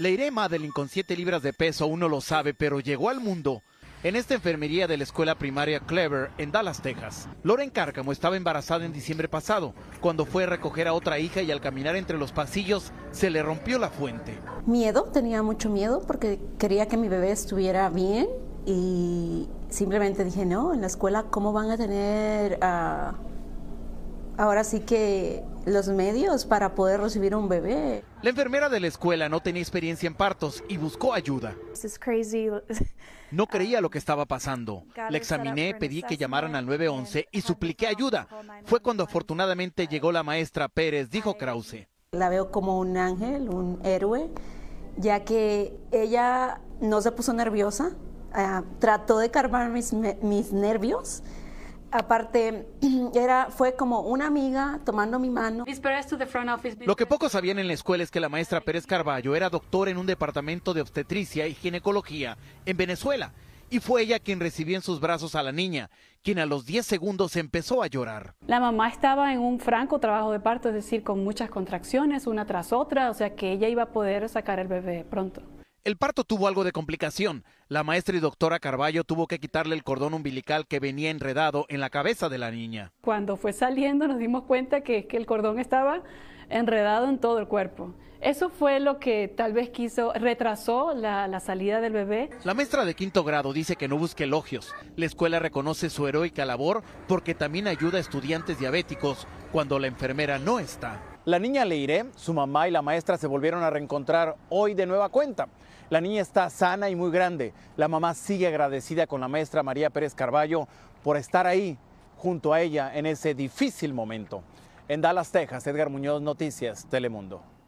Leiré Madeline con 7 libras de peso, uno lo sabe, pero llegó al mundo en esta enfermería de la escuela primaria Clever en Dallas, Texas. Loren Cárcamo estaba embarazada en diciembre pasado, cuando fue a recoger a otra hija y al caminar entre los pasillos se le rompió la fuente. Miedo, tenía mucho miedo porque quería que mi bebé estuviera bien y simplemente dije, no, en la escuela, ¿cómo van a tener... a ah, ahora sí que los medios para poder recibir un bebé. La enfermera de la escuela no tenía experiencia en partos y buscó ayuda. No creía lo que estaba pasando. La examiné, pedí que llamaran al 911 y supliqué ayuda. Fue cuando afortunadamente llegó la maestra Pérez, dijo Krause. La veo como un ángel, un héroe, ya que ella no se puso nerviosa, ah, trató de calmar mis nervios Aparte, era, fue como una amiga tomando mi mano. Lo que pocos sabían en la escuela es que la maestra Pérez Carballo era doctora en un departamento de obstetricia y ginecología en Venezuela. Y fue ella quien recibió en sus brazos a la niña, quien a los 10 segundos empezó a llorar. La mamá estaba en un franco trabajo de parto, es decir, con muchas contracciones una tras otra, o sea que ella iba a poder sacar el bebé pronto. El parto tuvo algo de complicación. La maestra y doctora Carballo tuvo que quitarle el cordón umbilical que venía enredado en la cabeza de la niña. Cuando fue saliendo nos dimos cuenta que, el cordón estaba enredado en todo el cuerpo. Eso fue lo que tal vez quiso, retrasó la, la salida del bebé. La maestra de quinto grado dice que no busque elogios. La escuela reconoce su heroica labor porque también ayuda a estudiantes diabéticos cuando la enfermera no está. La niña Leire, su mamá y la maestra se volvieron a reencontrar hoy de nueva cuenta. La niña está sana y muy grande. La mamá sigue agradecida con la maestra María Pérez Carballo por estar ahí junto a ella en ese difícil momento. En Dallas, Texas, Edgar Muñoz, Noticias, Telemundo.